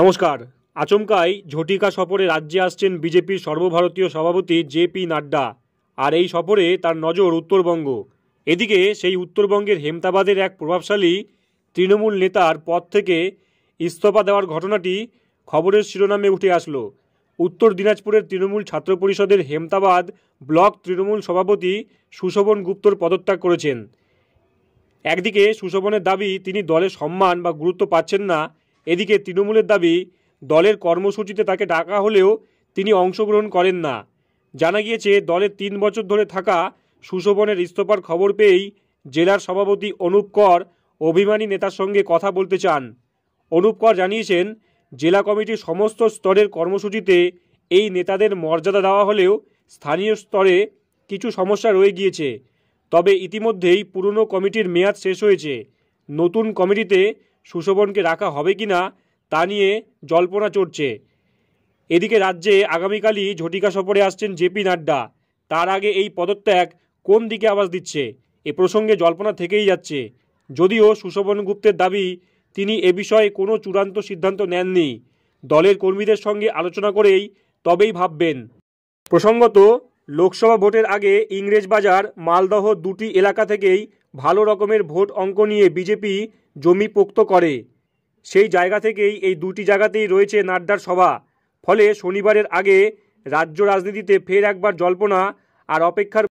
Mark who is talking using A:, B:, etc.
A: নমস্কার আচমকায় ঝটিকা সফরে রাজ্যে আসছেন বিজেপির সর্বভারতীয় সভাপতি জে পি নাড্ডা আর এই সফরে তার নজর উত্তরবঙ্গ এদিকে সেই উত্তরবঙ্গের হেমতাবাদের এক প্রভাবশালী তৃণমূল নেতার পদ থেকে ইস্তফা দেওয়ার ঘটনাটি খবরের শিরোনামে উঠে আসলো উত্তর দিনাজপুরের তৃণমূল ছাত্র পরিষদের হেমতাবাদ ব্লক তৃণমূল সভাপতি সুশোভন গুপ্তর পদত্যাগ করেছেন একদিকে সুশোভনের দাবি তিনি দলের সম্মান বা গুরুত্ব পাচ্ছেন না এদিকে তৃণমূলের দাবি দলের কর্মসূচিতে তাকে ডাকা হলেও তিনি অংশগ্রহণ করেন না জানা গিয়েছে দলের তিন বছর ধরে থাকা সুশোভনের ইস্তফার খবর পেয়েই জেলার সভাপতি অনুপ কর অভিমানী নেতার সঙ্গে কথা বলতে চান অনুপ কর জানিয়েছেন জেলা কমিটির সমস্ত স্তরের কর্মসূচিতে এই নেতাদের মর্যাদা দেওয়া হলেও স্থানীয় স্তরে কিছু সমস্যা রয়ে গিয়েছে তবে ইতিমধ্যেই পুরনো কমিটির মেয়াদ শেষ হয়েছে নতুন কমিটিতে সুশোভনকে রাখা হবে কি না তা নিয়ে জল্পনা চড়ছে এদিকে রাজ্যে আগামীকালই ঝটিকা সফরে আসছেন জেপি নাড্ডা তার আগে এই পদত্যাগ কোন দিকে আওয়াজ দিচ্ছে এ প্রসঙ্গে জল্পনা থেকেই যাচ্ছে যদিও সুশোভন গুপ্তের দাবি তিনি এ বিষয়ে কোনো চূড়ান্ত সিদ্ধান্ত নেননি দলের কর্মীদের সঙ্গে আলোচনা করেই তবেই ভাববেন প্রসঙ্গত লোকসভা ভোটের আগে ইংরেজ বাজার মালদহ দুটি এলাকা থেকেই ভালো রকমের ভোট অঙ্ক নিয়ে বিজেপি জমি পোক্ত করে সেই জায়গা থেকেই এই দুটি জায়গাতেই রয়েছে নাড্ডার সভা ফলে শনিবারের আগে রাজ্য রাজনীতিতে ফের একবার জল্পনা আর অপেক্ষার